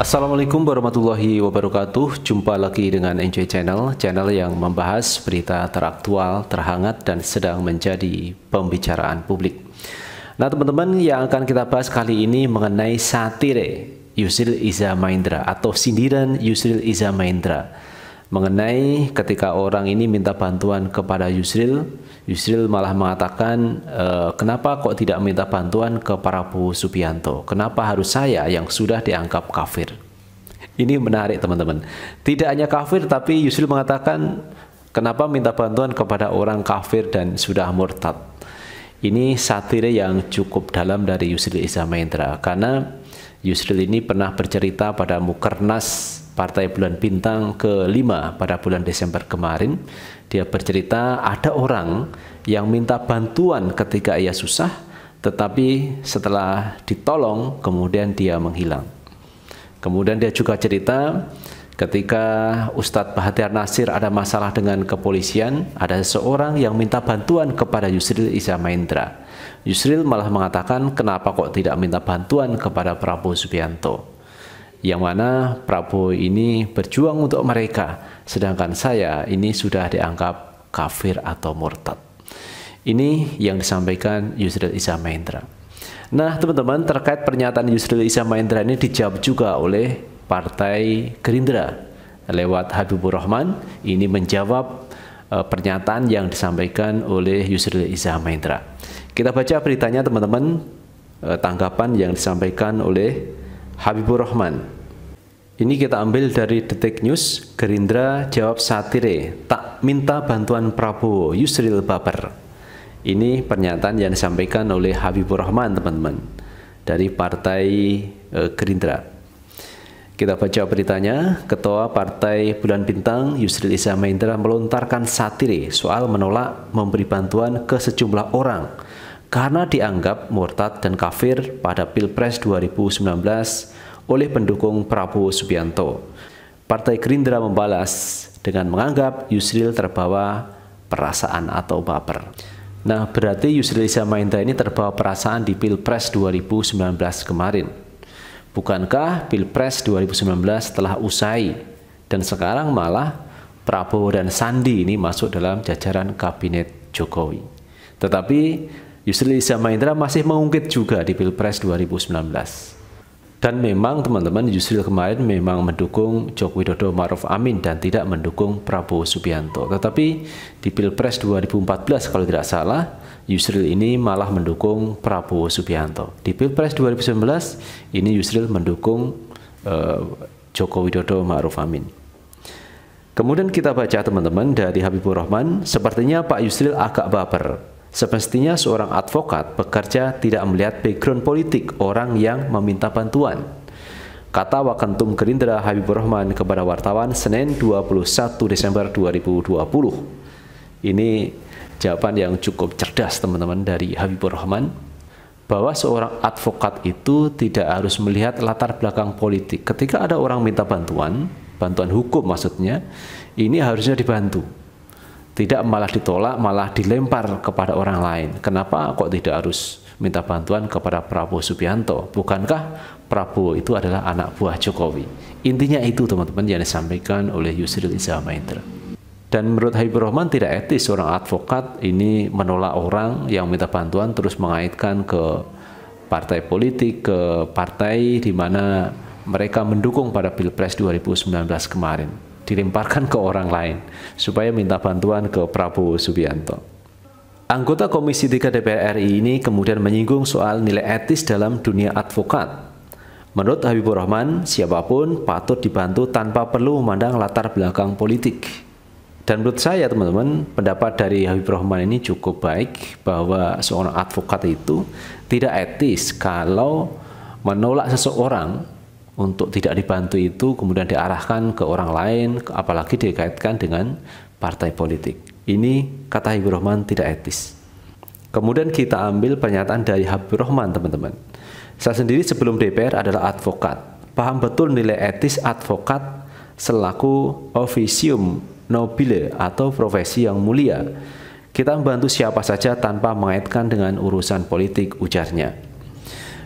Assalamualaikum warahmatullahi wabarakatuh. Jumpa lagi dengan Enjoy Channel, channel yang membahas berita teraktual, terhangat dan sedang menjadi pembicaraan publik. Nah, teman-teman, yang akan kita bahas kali ini mengenai satire Yusril Iza Maindra atau sindiran Yusril Iza Maindra mengenai ketika orang ini minta bantuan kepada Yusril, Yusril malah mengatakan, e, kenapa kok tidak minta bantuan ke Prabowo Supianto, Kenapa harus saya yang sudah dianggap kafir? Ini menarik teman-teman. Tidak hanya kafir, tapi Yusril mengatakan, kenapa minta bantuan kepada orang kafir dan sudah murtad? Ini satir yang cukup dalam dari Yusril Isamendra karena Yusril ini pernah bercerita pada Mukernas Partai Bulan Bintang kelima pada bulan Desember kemarin. Dia bercerita ada orang yang minta bantuan ketika ia susah, tetapi setelah ditolong kemudian dia menghilang. Kemudian dia juga cerita ketika Ustadz Bahtiar Nasir ada masalah dengan kepolisian, ada seorang yang minta bantuan kepada Yusril Iza Maindra Yusril malah mengatakan kenapa kok tidak minta bantuan kepada Prabowo Subianto yang mana Prabowo ini berjuang untuk mereka, sedangkan saya ini sudah dianggap kafir atau murtad. Ini yang disampaikan Yusril Isa Mahendra. Nah, teman-teman, terkait pernyataan Yusril Isa Mahendra ini dijawab juga oleh Partai Gerindra lewat Habibur Rahman ini menjawab uh, pernyataan yang disampaikan oleh Yusril Isa Mahendra. Kita baca beritanya teman-teman, uh, tanggapan yang disampaikan oleh Habibur Rahman. Ini kita ambil dari Detik News, Gerindra jawab satire, tak minta bantuan Prabowo, Yusril Baper. Ini pernyataan yang disampaikan oleh Habibur Rahman, teman-teman, dari Partai eh, Gerindra. Kita baca beritanya, Ketua Partai Bulan Bintang Yusril Iza Mahendra melontarkan satire soal menolak memberi bantuan ke sejumlah orang karena dianggap murtad dan kafir pada Pilpres 2019 oleh pendukung Prabowo Subianto. Partai Gerindra membalas dengan menganggap Yusril terbawa perasaan atau baper. Nah, berarti Yusril Isamainta ini terbawa perasaan di Pilpres 2019 kemarin. Bukankah Pilpres 2019 telah usai dan sekarang malah Prabowo dan Sandi ini masuk dalam jajaran kabinet Jokowi. Tetapi Yusril Iza Mahendra masih mengungkit juga di Pilpres 2019. Dan memang teman-teman Yusril kemarin memang mendukung Joko Widodo Maruf Amin dan tidak mendukung Prabowo Subianto. Tetapi di Pilpres 2014 kalau tidak salah, Yusril ini malah mendukung Prabowo Subianto. Di Pilpres 2019 ini Yusril mendukung eh, Joko Widodo Maruf Amin. Kemudian kita baca teman-teman dari Habibur Rahman, sepertinya Pak Yusril agak baper Semestinya seorang advokat bekerja tidak melihat background politik orang yang meminta bantuan. Kata Wakentum Gerindra Habibur Rahman kepada wartawan Senin 21 Desember 2020. Ini jawaban yang cukup cerdas teman-teman dari Habibur Rahman bahwa seorang advokat itu tidak harus melihat latar belakang politik. Ketika ada orang minta bantuan, bantuan hukum maksudnya, ini harusnya dibantu tidak malah ditolak, malah dilempar kepada orang lain. Kenapa kok tidak harus minta bantuan kepada Prabowo Subianto? Bukankah Prabowo itu adalah anak buah Jokowi? Intinya itu teman-teman yang disampaikan oleh Yusril Iza Dan menurut Habibur Rahman tidak etis seorang advokat ini menolak orang yang minta bantuan terus mengaitkan ke partai politik, ke partai di mana mereka mendukung pada Pilpres 2019 kemarin dilemparkan ke orang lain supaya minta bantuan ke Prabowo Subianto. Anggota Komisi 3 DPR RI ini kemudian menyinggung soal nilai etis dalam dunia advokat. Menurut Habibur Rahman, siapapun patut dibantu tanpa perlu memandang latar belakang politik. Dan menurut saya teman-teman, pendapat dari Habibur Rahman ini cukup baik bahwa seorang advokat itu tidak etis kalau menolak seseorang untuk tidak dibantu itu kemudian diarahkan ke orang lain apalagi dikaitkan dengan partai politik. Ini kata Habibur Rahman tidak etis. Kemudian kita ambil pernyataan dari Habibur Rahman teman-teman. Saya sendiri sebelum DPR adalah advokat. Paham betul nilai etis advokat selaku officium nobile atau profesi yang mulia. Kita membantu siapa saja tanpa mengaitkan dengan urusan politik ujarnya.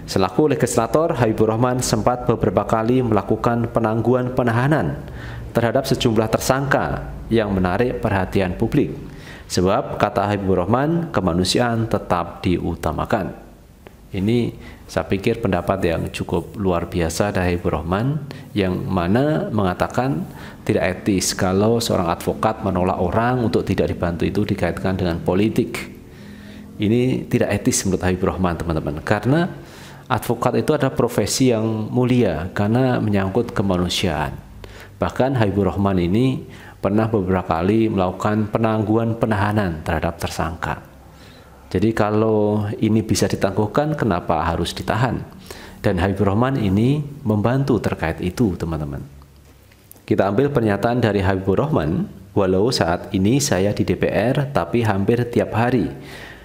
Selaku legislator, Habibur Rahman sempat beberapa kali melakukan penangguhan penahanan terhadap sejumlah tersangka yang menarik perhatian publik. Sebab kata Habibur Rahman, kemanusiaan tetap diutamakan. Ini saya pikir pendapat yang cukup luar biasa dari Habibur Rahman yang mana mengatakan tidak etis kalau seorang advokat menolak orang untuk tidak dibantu itu dikaitkan dengan politik. Ini tidak etis menurut Habibur Rahman teman-teman karena advokat itu adalah profesi yang mulia karena menyangkut kemanusiaan. Bahkan Habibur Rahman ini pernah beberapa kali melakukan penangguhan penahanan terhadap tersangka. Jadi kalau ini bisa ditangguhkan, kenapa harus ditahan? Dan Habibur Rahman ini membantu terkait itu, teman-teman. Kita ambil pernyataan dari Habibur Rahman, walau saat ini saya di DPR, tapi hampir tiap hari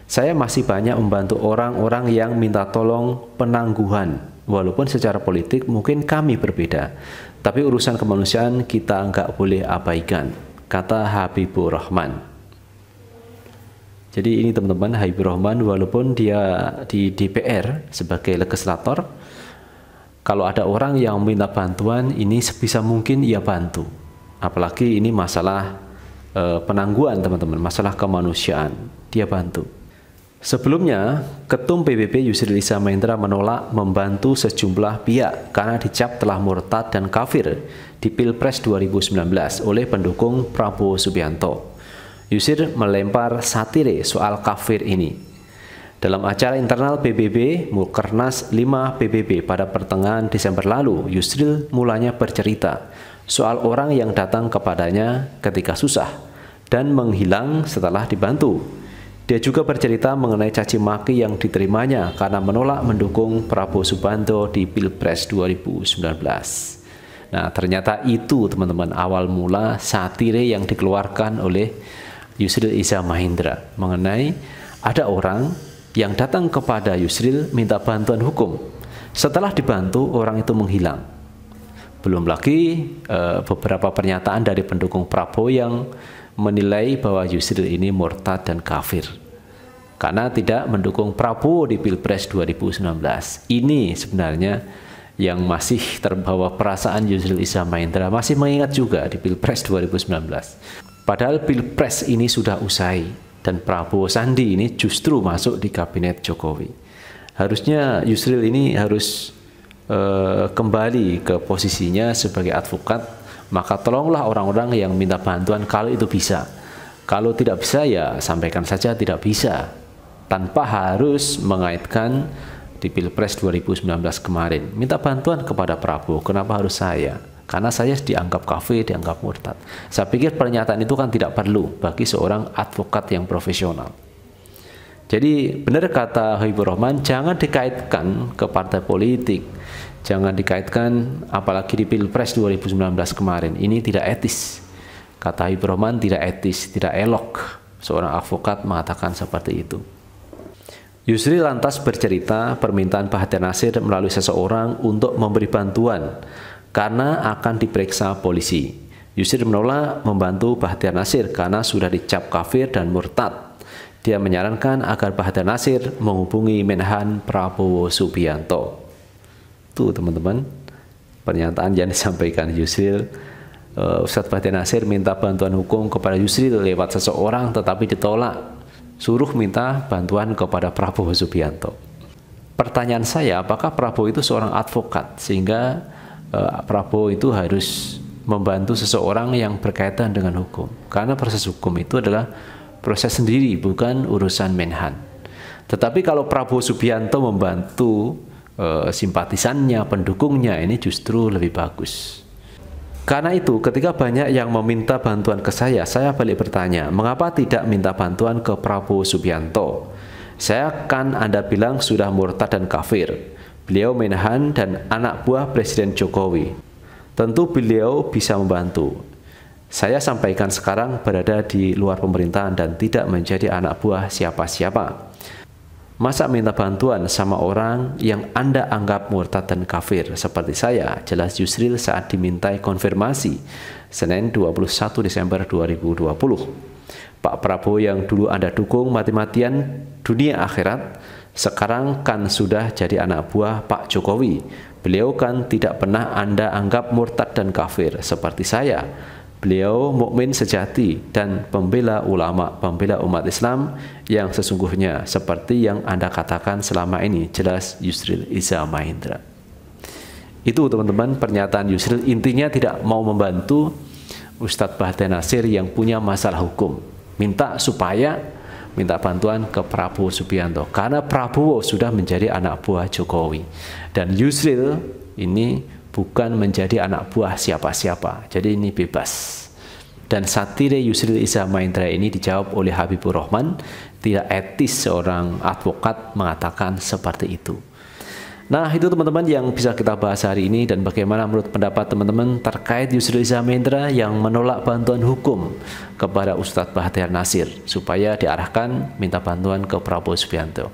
saya masih banyak membantu orang-orang yang minta tolong penangguhan, walaupun secara politik mungkin kami berbeda. Tapi urusan kemanusiaan kita nggak boleh abaikan, kata Habibur Rahman. Jadi ini teman-teman Habibur Rahman walaupun dia di DPR sebagai legislator, kalau ada orang yang minta bantuan ini sebisa mungkin ia bantu. Apalagi ini masalah e, penangguhan teman-teman, masalah kemanusiaan, dia bantu. Sebelumnya, Ketum PBB Yusril Isa Mahendra menolak membantu sejumlah pihak karena dicap telah murtad dan kafir di Pilpres 2019 oleh pendukung Prabowo Subianto. Yusril melempar satire soal kafir ini. Dalam acara internal PBB Mukernas 5 PBB pada pertengahan Desember lalu, Yusril mulanya bercerita soal orang yang datang kepadanya ketika susah dan menghilang setelah dibantu dia juga bercerita mengenai caci maki yang diterimanya karena menolak mendukung Prabowo Subanto di Pilpres 2019. Nah, ternyata itu teman-teman awal mula satire yang dikeluarkan oleh Yusril Iza Mahindra mengenai ada orang yang datang kepada Yusril minta bantuan hukum. Setelah dibantu, orang itu menghilang. Belum lagi eh, beberapa pernyataan dari pendukung Prabowo yang menilai bahwa Yusril ini murtad dan kafir karena tidak mendukung Prabowo di Pilpres 2019. Ini sebenarnya yang masih terbawa perasaan Yusril Isa Maindra masih mengingat juga di Pilpres 2019. Padahal Pilpres ini sudah usai dan Prabowo Sandi ini justru masuk di kabinet Jokowi. Harusnya Yusril ini harus uh, kembali ke posisinya sebagai advokat maka tolonglah orang-orang yang minta bantuan kalau itu bisa. Kalau tidak bisa ya sampaikan saja tidak bisa tanpa harus mengaitkan di Pilpres 2019 kemarin. Minta bantuan kepada Prabowo, kenapa harus saya? Karena saya dianggap kafir, dianggap murtad. Saya pikir pernyataan itu kan tidak perlu bagi seorang advokat yang profesional. Jadi benar kata Habibur Rahman, jangan dikaitkan ke partai politik Jangan dikaitkan apalagi di Pilpres 2019 kemarin. Ini tidak etis. Kata Ibroman tidak etis, tidak elok. Seorang avokat mengatakan seperti itu. Yusri lantas bercerita permintaan Pak Nasir melalui seseorang untuk memberi bantuan karena akan diperiksa polisi. Yusri menolak membantu Bahtiar Nasir karena sudah dicap kafir dan murtad. Dia menyarankan agar Bahtiar Nasir menghubungi Menhan Prabowo Subianto. Itu teman-teman pernyataan yang disampaikan Yusril. Uh, eh, Ustaz Bahtiar Nasir minta bantuan hukum kepada Yusril lewat seseorang tetapi ditolak. Suruh minta bantuan kepada Prabowo Subianto. Pertanyaan saya, apakah Prabowo itu seorang advokat sehingga uh, Prabowo itu harus membantu seseorang yang berkaitan dengan hukum? Karena proses hukum itu adalah proses sendiri, bukan urusan Menhan. Tetapi kalau Prabowo Subianto membantu e, simpatisannya, pendukungnya ini justru lebih bagus. Karena itu, ketika banyak yang meminta bantuan ke saya, saya balik bertanya, mengapa tidak minta bantuan ke Prabowo Subianto? Saya kan Anda bilang sudah murtad dan kafir. Beliau menahan dan anak buah Presiden Jokowi. Tentu beliau bisa membantu. Saya sampaikan sekarang berada di luar pemerintahan dan tidak menjadi anak buah siapa-siapa. Masa minta bantuan sama orang yang Anda anggap murtad dan kafir seperti saya? Jelas Yusril saat dimintai konfirmasi Senin 21 Desember 2020. Pak Prabowo yang dulu Anda dukung mati-matian dunia akhirat, sekarang kan sudah jadi anak buah Pak Jokowi. Beliau kan tidak pernah Anda anggap murtad dan kafir seperti saya Beliau mukmin sejati dan pembela ulama, pembela umat Islam yang sesungguhnya seperti yang Anda katakan selama ini jelas Yusril Iza Mahendra. Itu teman-teman pernyataan Yusril intinya tidak mau membantu Ustadz Bahtiar Nasir yang punya masalah hukum. Minta supaya minta bantuan ke Prabowo Subianto karena Prabowo sudah menjadi anak buah Jokowi dan Yusril ini bukan menjadi anak buah siapa-siapa. Jadi ini bebas. Dan satire Yusril Isa Maindra ini dijawab oleh Habibur Rahman, tidak etis seorang advokat mengatakan seperti itu. Nah itu teman-teman yang bisa kita bahas hari ini dan bagaimana menurut pendapat teman-teman terkait Yusril Iza Maindra yang menolak bantuan hukum kepada Ustadz Bahtiar Nasir supaya diarahkan minta bantuan ke Prabowo Subianto